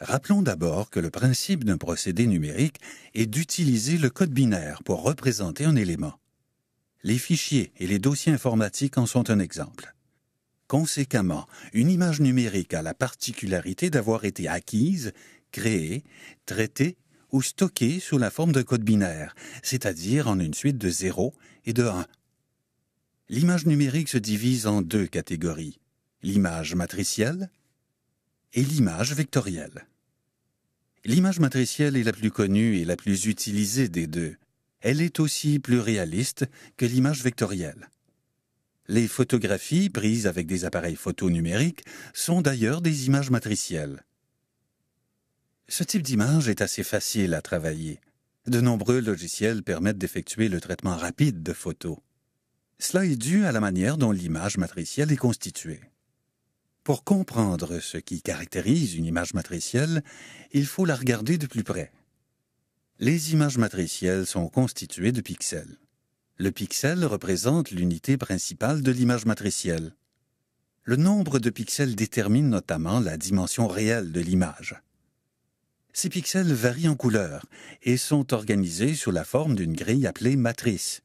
Rappelons d'abord que le principe d'un procédé numérique est d'utiliser le code binaire pour représenter un élément. Les fichiers et les dossiers informatiques en sont un exemple. Conséquemment, une image numérique a la particularité d'avoir été acquise, créée, traitée ou stockée sous la forme de code binaire, c'est-à-dire en une suite de 0 et de 1. L'image numérique se divise en deux catégories l'image matricielle et l'image vectorielle. L'image matricielle est la plus connue et la plus utilisée des deux. Elle est aussi plus réaliste que l'image vectorielle. Les photographies prises avec des appareils photo numériques sont d'ailleurs des images matricielles. Ce type d'image est assez facile à travailler. De nombreux logiciels permettent d'effectuer le traitement rapide de photos. Cela est dû à la manière dont l'image matricielle est constituée. Pour comprendre ce qui caractérise une image matricielle, il faut la regarder de plus près. Les images matricielles sont constituées de pixels. Le pixel représente l'unité principale de l'image matricielle. Le nombre de pixels détermine notamment la dimension réelle de l'image. Ces pixels varient en couleur et sont organisés sous la forme d'une grille appelée matrice.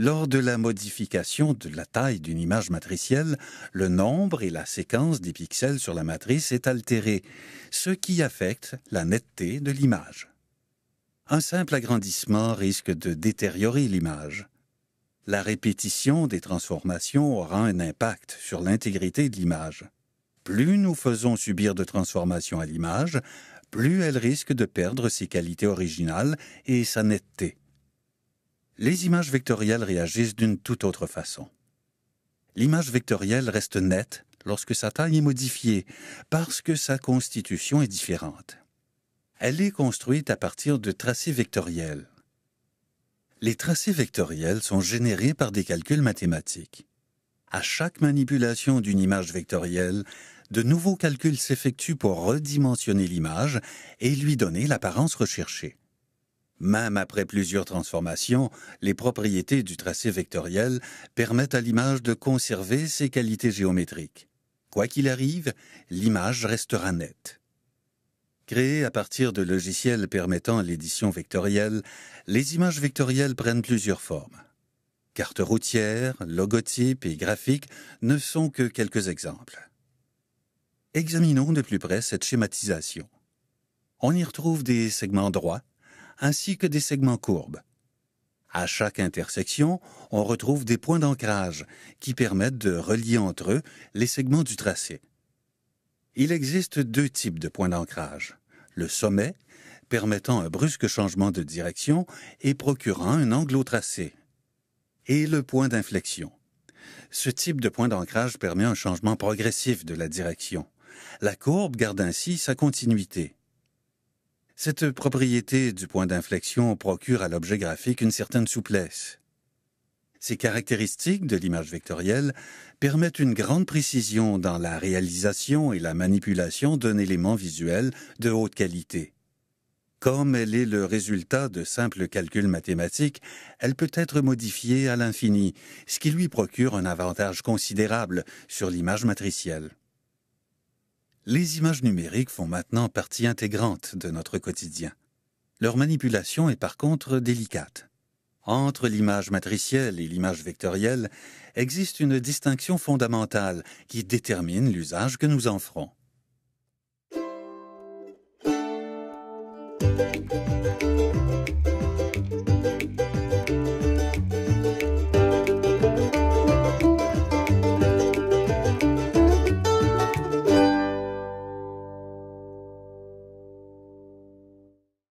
Lors de la modification de la taille d'une image matricielle, le nombre et la séquence des pixels sur la matrice est altéré, ce qui affecte la netteté de l'image. Un simple agrandissement risque de détériorer l'image. La répétition des transformations aura un impact sur l'intégrité de l'image. Plus nous faisons subir de transformations à l'image, plus elle risque de perdre ses qualités originales et sa netteté les images vectorielles réagissent d'une toute autre façon. L'image vectorielle reste nette lorsque sa taille est modifiée, parce que sa constitution est différente. Elle est construite à partir de tracés vectoriels. Les tracés vectoriels sont générés par des calculs mathématiques. À chaque manipulation d'une image vectorielle, de nouveaux calculs s'effectuent pour redimensionner l'image et lui donner l'apparence recherchée. Même après plusieurs transformations, les propriétés du tracé vectoriel permettent à l'image de conserver ses qualités géométriques. Quoi qu'il arrive, l'image restera nette. Créées à partir de logiciels permettant l'édition vectorielle, les images vectorielles prennent plusieurs formes. Cartes routières, logotypes et graphiques ne sont que quelques exemples. Examinons de plus près cette schématisation. On y retrouve des segments droits, ainsi que des segments courbes. À chaque intersection, on retrouve des points d'ancrage qui permettent de relier entre eux les segments du tracé. Il existe deux types de points d'ancrage. Le sommet, permettant un brusque changement de direction et procurant un angle au tracé. Et le point d'inflexion. Ce type de point d'ancrage permet un changement progressif de la direction. La courbe garde ainsi sa continuité. Cette propriété du point d'inflexion procure à l'objet graphique une certaine souplesse. Ces caractéristiques de l'image vectorielle permettent une grande précision dans la réalisation et la manipulation d'un élément visuel de haute qualité. Comme elle est le résultat de simples calculs mathématiques, elle peut être modifiée à l'infini, ce qui lui procure un avantage considérable sur l'image matricielle. Les images numériques font maintenant partie intégrante de notre quotidien. Leur manipulation est par contre délicate. Entre l'image matricielle et l'image vectorielle existe une distinction fondamentale qui détermine l'usage que nous en ferons.